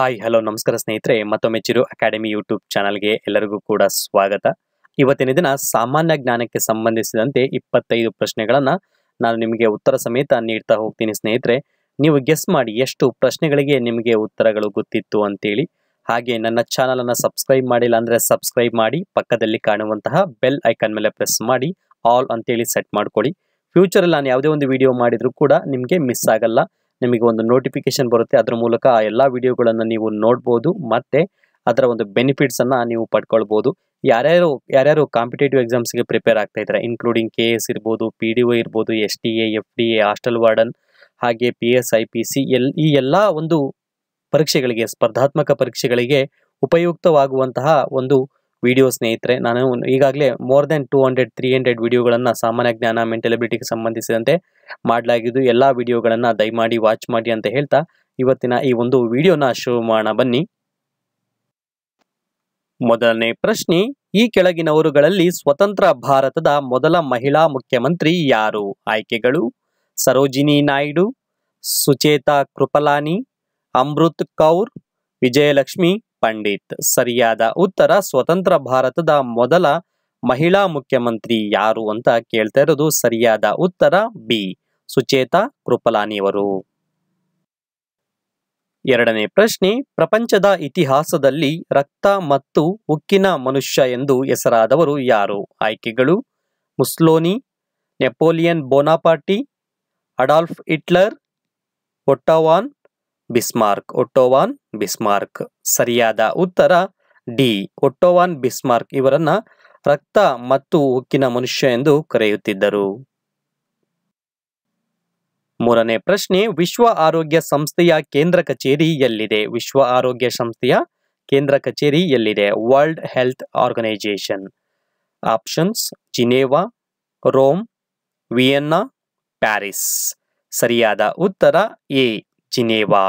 hi hello ನಮಸ್ಕಾರ ಸ್ನೇಹಿತರೆ ಮತ್ತೊಮ್ಮೆ ಚಿರು ಅಕಾಡೆಮಿ ಯೂಟ್ಯೂಬ್ ಚಾನಲ್ಗೆ ಎಲ್ಲರಿಗೂ ಕೂಡ ಸ್ವಾಗತ ಇವತ್ತಿನ ದಿನ ಸಾಮಾನ್ಯ ಜ್ಞಾನಕ್ಕೆ ಸಂಬಂಧಿಸಿದಂತೆ ಇಪ್ಪತ್ತೈದು ಪ್ರಶ್ನೆಗಳನ್ನು ನಾನು ನಿಮಗೆ ಉತ್ತರ ಸಮೇತ ನೀಡ್ತಾ ಹೋಗ್ತೀನಿ ಸ್ನೇಹಿತರೆ ನೀವು ಗೆಸ್ ಮಾಡಿ ಎಷ್ಟು ಪ್ರಶ್ನೆಗಳಿಗೆ ನಿಮಗೆ ಉತ್ತರಗಳು ಗೊತ್ತಿತ್ತು ಅಂತೇಳಿ ಹಾಗೆ ನನ್ನ ಚಾನಲನ್ನು ಸಬ್ಸ್ಕ್ರೈಬ್ ಮಾಡಿಲ್ಲ ಅಂದರೆ ಸಬ್ಸ್ಕ್ರೈಬ್ ಮಾಡಿ ಪಕ್ಕದಲ್ಲಿ ಕಾಣುವಂತಹ ಬೆಲ್ ಐಕಾನ್ ಮೇಲೆ ಪ್ರೆಸ್ ಮಾಡಿ ಆಲ್ ಅಂತೇಳಿ ಸೆಟ್ ಮಾಡ್ಕೊಳ್ಳಿ ಫ್ಯೂಚರಲ್ಲಿ ನಾನು ಯಾವುದೇ ಒಂದು ವಿಡಿಯೋ ಮಾಡಿದರೂ ಕೂಡ ನಿಮಗೆ ಮಿಸ್ ಆಗಲ್ಲ ನಿಮಗೆ ಒಂದು ನೋಟಿಫಿಕೇಶನ್ ಬರುತ್ತೆ ಅದರ ಮೂಲಕ ಆ ಎಲ್ಲ ವಿಡಿಯೋಗಳನ್ನು ನೀವು ನೋಡ್ಬೋದು ಮತ್ತು ಅದರ ಒಂದು ಬೆನಿಫಿಟ್ಸನ್ನು ನೀವು ಪಡ್ಕೊಳ್ಬೋದು ಯಾರ್ಯಾರು ಯಾರ್ಯಾರು ಕಾಂಪಿಟೇಟಿವ್ ಎಕ್ಸಾಮ್ಸ್ಗೆ ಪ್ರಿಪೇರ್ ಆಗ್ತಾ ಇದ್ದಾರೆ ಇನ್ಕ್ಲೂಡಿಂಗ್ ಕೆ ಎಸ್ ಇರ್ಬೋದು ಪಿ ಡಿ ಒ ಇರ್ಬೋದು S T A F D A hostel warden ಹಾಗೆ P S I P C L ಈ ಎಲ್ಲ ಒಂದು ಪರೀಕ್ಷೆಗಳಿಗೆ ಸ್ಪರ್ಧಾತ್ಮಕ ಪರೀಕ್ಷೆಗಳಿಗೆ ಉಪಯುಕ್ತವಾಗುವಂತಹ ಒಂದು ವಿಡಿಯೋ ಸ್ನೇಹಿತರೆ ನಾನು ಈಗಾಗಲೇ more than two hundred three hundred ವಿಡಿಯೋಗಳನ್ನು ಸಾಮಾನ್ಯ ಜ್ಞಾನ ಮೆಂಟಲಿಬಿಲಿಟಿಗೆ ಸಂಬಂಧಿಸಿದಂತೆ ಮಾಡಲಾಗಿದ್ದು ಎಲ್ಲ ವಿಡಿಯೋಗಳನ್ನು ದಯಮಾಡಿ ವಾಚ್ ಮಾಡಿ ಅಂತ ಹೇಳ್ತಾ ಇವತ್ತಿನ ಈ ಒಂದು ವಿಡಿಯೋನ ಶುರು ಮಾಡೋಣ ಬನ್ನಿ ಮೊದಲನೇ ಪ್ರಶ್ನೆ ಈ ಕೆಳಗಿನವರುಗಳಲ್ಲಿ ಸ್ವತಂತ್ರ ಭಾರತದ ಮೊದಲ ಮಹಿಳಾ ಮುಖ್ಯಮಂತ್ರಿ ಯಾರು ಆಯ್ಕೆಗಳು ಸರೋಜಿನಿ ನಾಯ್ಡು ಸುಚೇತಾ ಕೃಪಲಾನಿ ಅಮೃತ್ ಕೌರ್ ವಿಜಯಲಕ್ಷ್ಮಿ ಪಂಡಿತ್ ಸರಿಯಾದ ಉತ್ತರ ಸ್ವತಂತ್ರ ಭಾರತದ ಮೊದಲ ಮಹಿಳಾ ಮುಖ್ಯಮಂತ್ರಿ ಯಾರು ಅಂತ ಕೇಳ್ತಾ ಇರೋದು ಸರಿಯಾದ ಉತ್ತರ ಬಿ ಸುಚೇತಾ ಕೃಪಲಾನಿಯವರು ಎರಡನೇ ಪ್ರಶ್ನೆ ಪ್ರಪಂಚದ ಇತಿಹಾಸದಲ್ಲಿ ರಕ್ತ ಮತ್ತು ಉಕ್ಕಿನ ಮನುಷ್ಯ ಎಂದು ಹೆಸರಾದವರು ಯಾರು ಆಯ್ಕೆಗಳು Mussolini Napoleon Bonaparte Adolf Hitler Otto von Bismarck Otto von Bismarck ಸರಿಯಾದ ಉತ್ತರ ಡಿ ಒಟ್ಟೋವಾನ್ ಬಿಸ್ಮಾರ್ಕ್ ಇವರನ್ನ ರಕ್ತ ಮತ್ತು ಉಕ್ಕಿನ ಮನುಷ್ಯ ಎಂದು ಕರೆಯುತ್ತಿದ್ದರು ಮೂರನೇ ಪ್ರಶ್ನೆ ವಿಶ್ವ ಆರೋಗ್ಯ ಸಂಸ್ಥೆಯ ಕೇಂದ್ರ ಕಚೇರಿ ಎಲ್ಲಿದೆ ವಿಶ್ವ ಆರೋಗ್ಯ ಸಂಸ್ಥೆಯ ಕೇಂದ್ರ ಕಚೇರಿ ಎಲ್ಲಿದೆ World Health Organisation options Geneva Rome Vienna Paris ಸರಿಯಾದ ಉತ್ತರ ಎ ಜಿನೇವಾ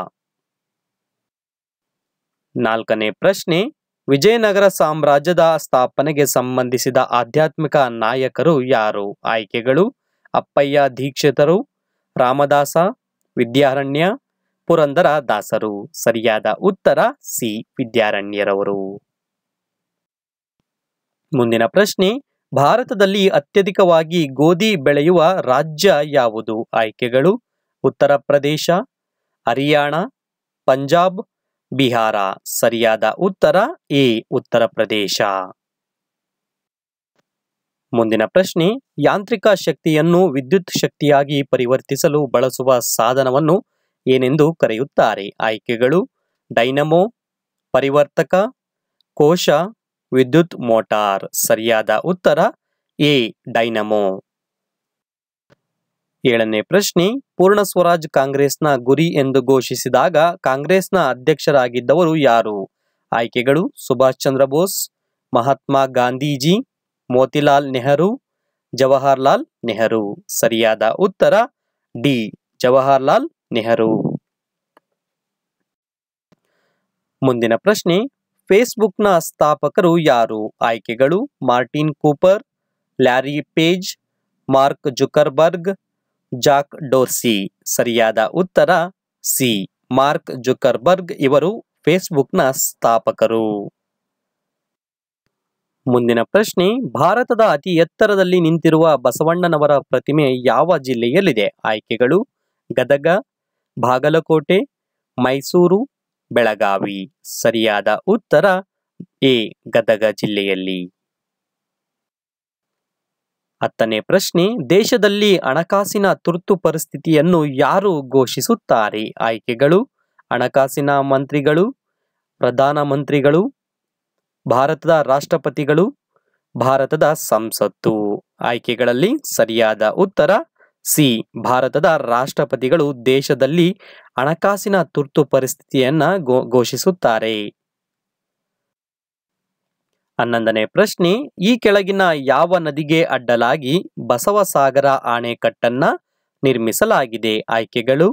ನಾಲ್ಕನೇ ಪ್ರಶ್ನೆ ವಿಜಯನಗರ ಸಾಮ್ರಾಜ್ಯದ ಸ್ಥಾಪನೆಗೆ ಸಂಬಂಧಿಸಿದ ಆಧ್ಯಾತ್ಮಿಕ ನಾಯಕರು ಯಾರು ಆಯ್ಕೆಗಳು ಅಪ್ಪಯ್ಯ ದೀಕ್ಷಿತರು ರಾಮದಾಸ ವಿದ್ಯಾರಣ್ಯ ಪುರಂದರ ದಾಸರು ಸರಿಯಾದ ಉತ್ತರ ಸಿ ವಿದ್ಯಾರಣ್ಯರವರು ಮುಂದಿನ ಪ್ರಶ್ನೆ ಭಾರತದಲ್ಲಿ ಅತ್ಯಧಿಕವಾಗಿ ಗೋಧಿ ಬೆಳೆಯುವ ರಾಜ್ಯ ಯಾವುದು ಆಯ್ಕೆಗಳು ಉತ್ತರ ಪ್ರದೇಶ ಹರಿಯಾಣ ಪಂಜಾಬ್ ಬಿಹಾರ ಸರಿಯಾದ ಉತ್ತರ ಎ ಉತ್ತರ ಪ್ರದೇಶ ಮುಂದಿನ ಪ್ರಶ್ನೆ ಯಾಂತ್ರಿಕ ಶಕ್ತಿಯನ್ನು ವಿದ್ಯುತ್ ಶಕ್ತಿಯಾಗಿ ಪರಿವರ್ತಿಸಲು ಬಳಸುವ ಸಾಧನವನ್ನು ಏನೆಂದು ಕರೆಯುತ್ತಾರೆ ಆಯ್ಕೆಗಳು ಡೈನಮೋ ಪರಿವರ್ತಕ ಕೋಶ ವಿದ್ಯುತ್ ಮೋಟಾರ್ ಸರಿಯಾದ ಉತ್ತರ ಎ ಡೈನಮೋ ಏಳನೇ ಪ್ರಶ್ನೆ ಪೂರ್ಣ ಸ್ವರಾಜ್ ಕಾಂಗ್ರೆಸ್ನ ಗುರಿ ಎಂದು ಘೋಷಿಸಿದಾಗ ಕಾಂಗ್ರೆಸ್ನ ಅಧ್ಯಕ್ಷರಾಗಿದ್ದವರು ಯಾರು ಆಯ್ಕೆಗಳು ಸುಭಾಷ್ ಚಂದ್ರ ಬೋಸ್ ಮಹಾತ್ಮ ಗಾಂಧೀಜಿ ಮೋತಿಲಾಲ್ ನೆಹರು ಜವಾಹರ್ಲಾಲ್ ನೆಹರು ಸರಿಯಾದ ಉತ್ತರ ಡಿ ಜವಾಹರ್ಲಾಲ್ ನೆಹರು ಮುಂದಿನ ಪ್ರಶ್ನೆ ಫೇಸ್ಬುಕ್ನ ಸ್ಥಾಪಕರು ಯಾರು ಆಯ್ಕೆಗಳು Martin Cooper Larry Page Mark Zuckerberg Jack Dorsey ಸರಿಯಾದ ಉತ್ತರ ಸಿ ಮಾರ್ಕ್ ಜುಕರ್ಬರ್ಗ್ ಇವರು ಫೇಸ್ಬುಕ್ನ ಸ್ಥಾಪಕರು ಮುಂದಿನ ಪ್ರಶ್ನೆ ಭಾರತದ ಅತಿ ಎತ್ತರದಲ್ಲಿ ನಿಂತಿರುವ ಬಸವಣ್ಣನವರ ಪ್ರತಿಮೆ ಯಾವ ಜಿಲ್ಲೆಯಲ್ಲಿದೆ ಆಯ್ಕೆಗಳು ಗದಗ ಬಾಗಲಕೋಟೆ ಮೈಸೂರು ಬೆಳಗಾವಿ ಸರಿಯಾದ ಉತ್ತರ ಎ ಗದಗ ಜಿಲ್ಲೆಯಲ್ಲಿ ಹತ್ತನೇ ಪ್ರಶ್ನೆ ದೇಶದಲ್ಲಿ ಹಣಕಾಸಿನ ತುರ್ತು ಪರಿಸ್ಥಿತಿಯನ್ನು ಯಾರು ಘೋಷಿಸುತ್ತಾರೆ ಆಯ್ಕೆಗಳು ಹಣಕಾಸಿನ ಮಂತ್ರಿಗಳು ಪ್ರಧಾನ ಮಂತ್ರಿಗಳು ಭಾರತದ ರಾಷ್ಟ್ರಪತಿಗಳು ಭಾರತದ ಸಂಸತ್ತು ಆಯ್ಕೆಗಳಲ್ಲಿ ಸರಿಯಾದ ಉತ್ತರ ಸಿ ಭಾರತದ ರಾಷ್ಟ್ರಪತಿಗಳು ದೇಶದಲ್ಲಿ ಹಣಕಾಸಿನ ತುರ್ತು ಪರಿಸ್ಥಿತಿಯನ್ನು ಘೋಷಿಸುತ್ತಾರೆ ಹನ್ನೊಂದನೇ ಪ್ರಶ್ನೆ ಈ ಕೆಳಗಿನ ಯಾವ ನದಿಗೆ ಅಡ್ಡಲಾಗಿ ಬಸವಸಾಗರ ಆಣೆಕಟ್ಟನ್ನ ನಿರ್ಮಿಸಲಾಗಿದೆ ಆಯ್ಕೆಗಳು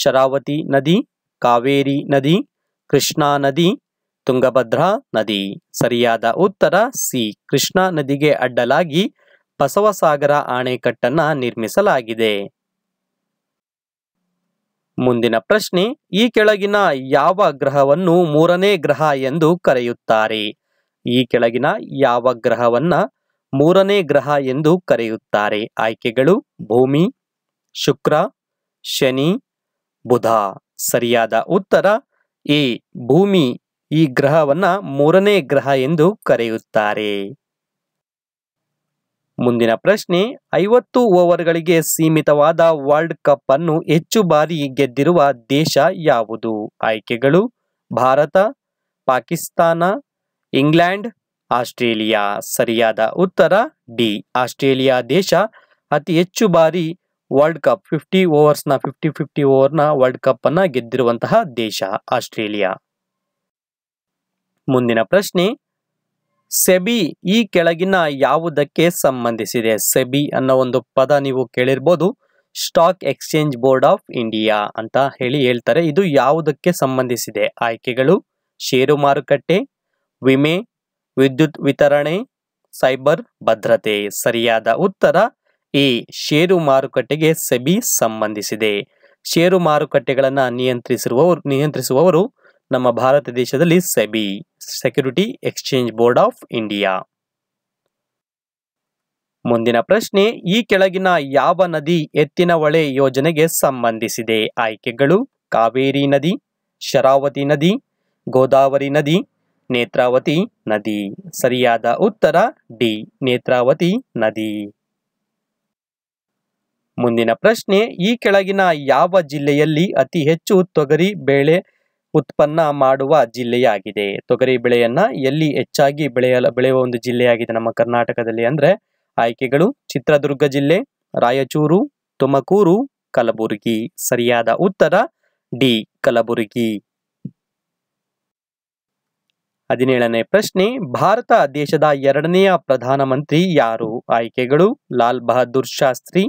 ಶರಾವತಿ ನದಿ ಕಾವೇರಿ ನದಿ ಕೃಷ್ಣಾ ನದಿ ತುಂಗಭದ್ರಾ ನದಿ ಸರಿಯಾದ ಉತ್ತರ ಸಿ ಕೃಷ್ಣಾ ನದಿಗೆ ಅಡ್ಡಲಾಗಿ ಬಸವಸಾಗರ ಅಣೆಕಟ್ಟನ್ನ ನಿರ್ಮಿಸಲಾಗಿದೆ ಮುಂದಿನ ಪ್ರಶ್ನೆ ಈ ಕೆಳಗಿನ ಯಾವ ಗ್ರಹವನ್ನು ಮೂರನೇ ಗ್ರಹ ಎಂದು ಕರೆಯುತ್ತಾರೆ ಈ ಕೆಳಗಿನ ಯಾವ ಗ್ರಹವನ್ನ ಮೂರನೇ ಗ್ರಹ ಎಂದು ಕರೆಯುತ್ತಾರೆ ಆಯ್ಕೆಗಳು ಭೂಮಿ ಶುಕ್ರ ಶನಿ ಬುಧ ಸರಿಯಾದ ಉತ್ತರ ಎ ಭೂಮಿ ಈ ಗ್ರಹವನ್ನ ಮೂರನೇ ಗ್ರಹ ಎಂದು ಕರೆಯುತ್ತಾರೆ ಮುಂದಿನ ಪ್ರಶ್ನೆ ಐವತ್ತು ಓವರ್ಗಳಿಗೆ ಸೀಮಿತವಾದ ವರ್ಲ್ಡ್ ಕಪ್ ಅನ್ನು ಹೆಚ್ಚು ಬಾರಿ ಗೆದ್ದಿರುವ ದೇಶ ಯಾವುದು ಆಯ್ಕೆಗಳು ಭಾರತ ಪಾಕಿಸ್ತಾನ ಇಂಗ್ಲೆಂಡ್ ಆಸ್ಟ್ರೇಲಿಯಾ ಸರಿಯಾದ ಉತ್ತರ ಡಿ ಆಸ್ಟ್ರೇಲಿಯಾ ದೇಶ ಅತಿ ಹೆಚ್ಚು ಬಾರಿ ವರ್ಲ್ಡ್ ಕಪ್ ಫಿಫ್ಟಿ ಓವರ್ಸ್ನ ಫಿಫ್ಟಿ ಫಿಫ್ಟಿ ಓವರ್ನ ವರ್ಲ್ಡ್ ಕಪ್ ಅನ್ನ ಗೆದ್ದಿರುವಂತಹ ದೇಶ ಆಸ್ಟ್ರೇಲಿಯಾ ಮುಂದಿನ ಪ್ರಶ್ನೆ ಸೆಬಿ ಈ ಕೆಳಗಿನ ಯಾವುದಕ್ಕೆ ಸಂಬಂಧಿಸಿದೆ ಸೆಬಿ ಅನ್ನೋ ಒಂದು ಪದ ನೀವು ಕೇಳಿರ್ಬೋದು stock exchange board of India ಅಂತ ಹೇಳಿ ಹೇಳ್ತಾರೆ ಇದು ಯಾವುದಕ್ಕೆ ಸಂಬಂಧಿಸಿದೆ ಆಯ್ಕೆಗಳು ಷೇರು ಮಾರುಕಟ್ಟೆ ವಿಮೆ ವಿದ್ಯುತ್ ವಿತರಣೆ ಸೈಬರ್ ಭದ್ರತೆ ಸರಿಯಾದ ಉತ್ತರ ಎ ಷೇರು ಮಾರುಕಟ್ಟೆಗೆ ಸೆಬಿ ಸಂಬಂಧಿಸಿದೆ ಷೇರು ಮಾರುಕಟ್ಟೆಗಳನ್ನು ನಿಯಂತ್ರಿಸಿರುವವರು ನಿಯಂತ್ರಿಸುವವರು ನಮ್ಮ ಭಾರತ ದೇಶದಲ್ಲಿ SEBI security exchange board of India ಮುಂದಿನ ಪ್ರಶ್ನೆ ಈ ಕೆಳಗಿನ ಯಾವ ನದಿ ಎತ್ತಿನ ಹೊಳೆ ಯೋಜನೆಗೆ ಸಂಬಂಧಿಸಿದೆ ಆಯ್ಕೆಗಳು ಕಾವೇರಿ ನದಿ ಶರಾವತಿ ನದಿ ಗೋದಾವರಿ ನದಿ ನೇತ್ರಾವತಿ ನದಿ ಸರಿಯಾದ ಉತ್ತರ ಡಿ ನೇತ್ರಾವತಿ ನದಿ ಮುಂದಿನ ಪ್ರಶ್ನೆ ಈ ಕೆಳಗಿನ ಯಾವ ಜಿಲ್ಲೆಯಲ್ಲಿ ಅತಿ ಹೆಚ್ಚು ತೊಗರಿ ಬೇಳೆ ಉತ್ಪನ್ನ ಮಾಡುವ ಜಿಲ್ಲೆಯಾಗಿದೆ ತೊಗರಿ ಬೆಳೆಯನ್ನ ಎಲ್ಲಿ ಹೆಚ್ಚಾಗಿ ಬೆಳೆಯಲ ಬೆಳೆಯುವ ಒಂದು ಜಿಲ್ಲೆಯಾಗಿದೆ ನಮ್ಮ ಕರ್ನಾಟಕದಲ್ಲಿ ಅಂದ್ರೆ ಆಯ್ಕೆಗಳು ಚಿತ್ರದುರ್ಗ ಜಿಲ್ಲೆ ರಾಯಚೂರು ತುಮಕೂರು ಕಲಬುರಗಿ ಸರಿಯಾದ ಉತ್ತರ ಡಿ ಕಲಬುರಗಿ ಹದಿನೇಳನೇ ಪ್ರಶ್ನೆ ಭಾರತ ದೇಶದ ಎರಡನೆಯ ಪ್ರಧಾನಮಂತ್ರಿ ಯಾರು ಆಯ್ಕೆಗಳು ಲಾಲ್ ಬಹದ್ದೂರ್ ಶಾಸ್ತ್ರಿ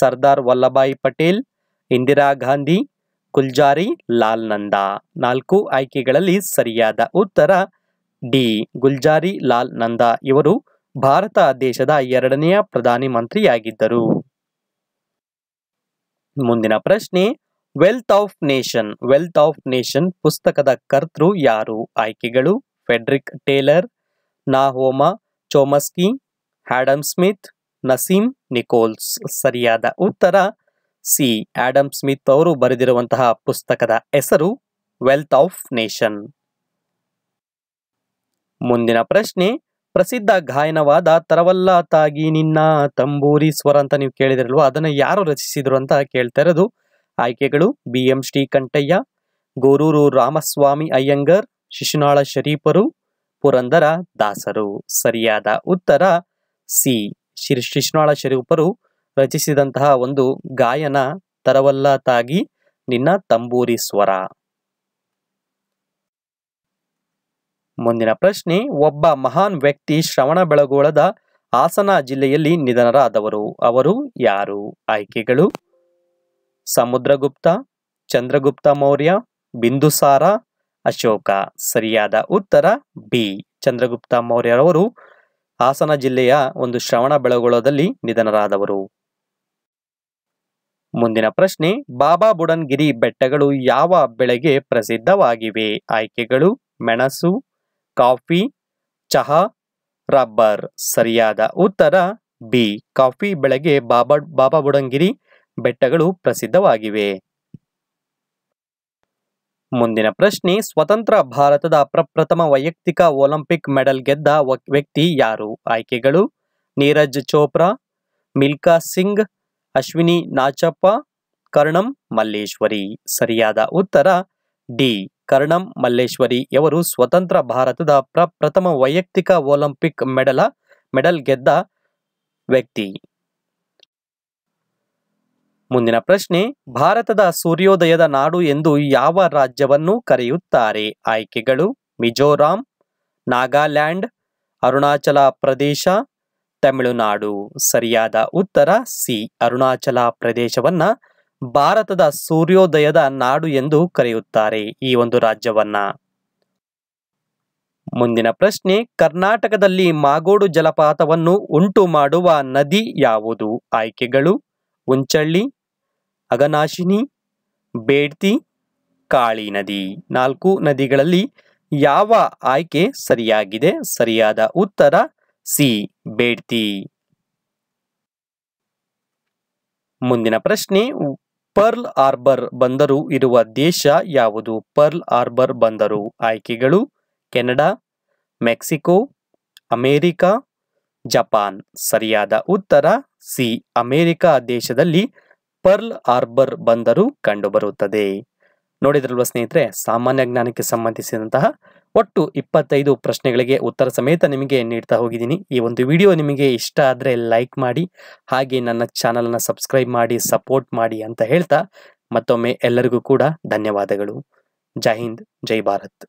ಸರ್ದಾರ್ ವಲ್ಲಭಾಯಿ ಪಟೇಲ್ ಇಂದಿರಾ ಗಾಂಧಿ ಗುಲ್ಜಾರಿ ಲಾಲ್ ನಂದ ನಾಲ್ಕು ಆಯ್ಕೆಗಳಲ್ಲಿ ಸರಿಯಾದ ಉತ್ತರ ಡಿ ಗುಲ್ಜಾರಿ ಲಾಲ್ ನಂದ ಇವರು ಭಾರತ ದೇಶದ ಎರಡನೆಯ ಪ್ರಧಾನಿ ಮಂತ್ರಿಯಾಗಿದ್ದರು ಮುಂದಿನ ಪ್ರಶ್ನೆ wealth of nation wealth of nation ಪುಸ್ತಕದ ಕರ್ತೃ ಯಾರು ಆಯ್ಕೆಗಳು Frederick Taylor Noam Chomsky Adam Smith Nassim Nicholas ಸರಿಯಾದ ಉತ್ತರ ಸಿ ಆಡಮ್ ಸ್ಮಿತ್ ಅವರು ಬರೆದಿರುವಂತಹ ಪುಸ್ತಕದ ಹೆಸರು ವೆಲ್ತ್ ಆಫ್ ನೇಷನ್ ಮುಂದಿನ ಪ್ರಶ್ನೆ ಪ್ರಸಿದ್ಧ ಗಾಯನವಾದ ತರವಲ್ಲ ತಾಗಿ ನಿನ್ನ ತಂಬೂರಿ ಸ್ವರ ಅಂತ ನೀವು ಕೇಳಿದಿರಲ್ವ ಅದನ್ನು ಯಾರು ರಚಿಸಿದ್ರು ಅಂತ ಕೇಳ್ತಾ ಇರೋದು ಆಯ್ಕೆಗಳು ಬಿ ಎಂ ಶ್ರೀಕಂಠಯ್ಯ ಗೋರೂರು ರಾಮಸ್ವಾಮಿ ಅಯ್ಯಂಗರ್ ಶಿಶುನಾಳ ಶರೀಫರು ಪುರಂದರ ದಾಸರು ಸರಿಯಾದ ಉತ್ತರ ಸಿ ಶ್ರೀ ಶಿಶುನಾಳ ಶರೀಫರು ರಚಿಸಿದಂತಹ ಒಂದು ಗಾಯನ ತರವಲ್ಲ ತಾಗಿ ನಿನ್ನ ತಂಬೂರಿ ಸ್ವರ ಮುಂದಿನ ಪ್ರಶ್ನೆ ಒಬ್ಬ ಮಹಾನ್ ವ್ಯಕ್ತಿ ಶ್ರವಣ ಬೆಳಗೋಳದ ಹಾಸನ ಜಿಲ್ಲೆಯಲ್ಲಿ ನಿಧನರಾದವರು ಅವರು ಯಾರು ಆಯ್ಕೆಗಳು ಸಮುದ್ರಗುಪ್ತ ಚಂದ್ರಗುಪ್ತ ಮೌರ್ಯ ಬಿಂದುಸಾರ ಅಶೋಕ ಸರಿಯಾದ ಉತ್ತರ ಬಿ ಚಂದ್ರಗುಪ್ತ ಮೌರ್ಯರವರು ಹಾಸನ ಜಿಲ್ಲೆಯ ಒಂದು ಶ್ರವಣ ಬೆಳಗೊಳದಲ್ಲಿ ನಿಧನರಾದವರು ಮುಂದಿನ ಪ್ರಶ್ನೆ ಬಾಬಾ ಬುಡನ್ಗಿರಿ ಬೆಟ್ಟಗಳು ಯಾವ ಬೆಳೆಗೆ ಪ್ರಸಿದ್ಧವಾಗಿವೆ ಆಯ್ಕೆಗಳು ಮೆಣಸು ಕಾಫಿ ಚಹಾ ರಬ್ಬರ್ ಸರಿಯಾದ ಉತ್ತರ ಬಿ ಕಾಫಿ ಬೆಳೆಗೆ ಬಾಬಾ ಬಾಬಾ ಬುಡನ್ಗಿರಿ ಬೆಟ್ಟಗಳು ಪ್ರಸಿದ್ಧವಾಗಿವೆ ಮುಂದಿನ ಪ್ರಶ್ನೆ ಸ್ವತಂತ್ರ ಭಾರತದ ಪ್ರಪ್ರಥಮ ವೈಯಕ್ತಿಕ ಒಲಿಂಪಿಕ್ ಮೆಡಲ್ ಗೆದ್ದ ವ್ಯಕ್ತಿ ಯಾರು ಆಯ್ಕೆಗಳು ನೀರಜ್ ಚೋಪ್ರಾ ಮಿಲ್ಕಾ ಸಿಂಗ್ ಅಶ್ವಿನಿ ನಾಚಪ್ಪ ಕರ್ಣಂ ಮಲ್ಲೇಶ್ವರಿ ಸರಿಯಾದ ಉತ್ತರ ಡಿ ಕರ್ಣಂ ಮಲ್ಲೇಶ್ವರಿ ಅವರು ಸ್ವತಂತ್ರ ಭಾರತದ ಪ್ರಪ್ರಥಮ ವೈಯಕ್ತಿಕ ಒಲಿಂಪಿಕ್ ಮೆಡಲ ಮೆಡಲ್ ಗೆದ್ದ ವ್ಯಕ್ತಿ ಮುಂದಿನ ಪ್ರಶ್ನೆ ಭಾರತದ ಸೂರ್ಯೋದಯದ ನಾಡು ಎಂದು ಯಾವ ರಾಜ್ಯವನ್ನು ಕರೆಯುತ್ತಾರೆ ಆಯ್ಕೆಗಳು ಮಿಜೋರಾಂ ನಾಗಾಲ್ಯಾಂಡ್ ಅರುಣಾಚಲ ಪ್ರದೇಶ ತಮಿಳುನಾಡು ಸರಿಯಾದ ಉತ್ತರ ಸಿ ಅರುಣಾಚಲ ಪ್ರದೇಶವನ್ನ ಭಾರತದ ಸೂರ್ಯೋದಯದ ನಾಡು ಎಂದು ಕರೆಯುತ್ತಾರೆ ಈ ಒಂದು ರಾಜ್ಯವನ್ನ ಮುಂದಿನ ಪ್ರಶ್ನೆ ಕರ್ನಾಟಕದಲ್ಲಿ ಮಾಗೋಡು ಜಲಪಾತವನ್ನು ಉಂಟು ಮಾಡುವ ನದಿ ಯಾವುದು ಆಯ್ಕೆಗಳು ಉಂಚಳ್ಳಿ ಅಗನಾಶಿನಿ ಬೇಡ್ತಿ ಕಾಳಿ ನದಿ ನಾಲ್ಕು ನದಿಗಳಲ್ಲಿ ಯಾವ ಆಯ್ಕೆ ಸರಿಯಾಗಿದೆ ಸರಿಯಾದ ಉತ್ತರ ಸಿ ಬೇಡ್ತಿ ಮುಂದಿನ ಪ್ರಶ್ನೆ ಪರ್ಲ್ ಆರ್ಬರ್ ಬಂದರು ಇರುವ ದೇಶ ಯಾವುದು ಪರ್ಲ್ ಆರ್ಬರ್ ಬಂದರು ಆಯ್ಕೆಗಳು ಕೆನಡಾ ಮೆಕ್ಸಿಕೋ ಅಮೇರಿಕಾ ಜಪಾನ್ ಸರಿಯಾದ ಉತ್ತರ ಸಿ ಅಮೆರಿಕ ದೇಶದಲ್ಲಿ ಪರ್ಲ್ ಆರ್ಬರ್ ಬಂದರು ಕಂಡುಬರುತ್ತದೆ ನೋಡಿದ್ರಲ್ವ ಸ್ನೇಹಿತರೆ ಸಾಮಾನ್ಯ ಜ್ಞಾನಕ್ಕೆ ಸಂಬಂಧಿಸಿದಂತಹ ಒಟ್ಟು ಇಪ್ಪತ್ತೈದು ಪ್ರಶ್ನೆಗಳಿಗೆ ಉತ್ತರ ಸಮೇತ ನಿಮಗೆ ನೀಡ್ತಾ ಹೋಗಿದ್ದೀನಿ ಈ ಒಂದು ವಿಡಿಯೋ ನಿಮಗೆ ಇಷ್ಟ ಆದರೆ ಲೈಕ್ ಮಾಡಿ ಹಾಗೆ ನನ್ನ ಚಾನಲನ್ನು ಸಬ್ಸ್ಕ್ರೈಬ್ ಮಾಡಿ ಸಪೋರ್ಟ್ ಮಾಡಿ ಅಂತ ಹೇಳ್ತಾ ಮತ್ತೊಮ್ಮೆ ಎಲ್ಲರಿಗೂ ಕೂಡ ಧನ್ಯವಾದಗಳು ಜೈ ಹಿಂದ್ ಜೈ ಭಾರತ್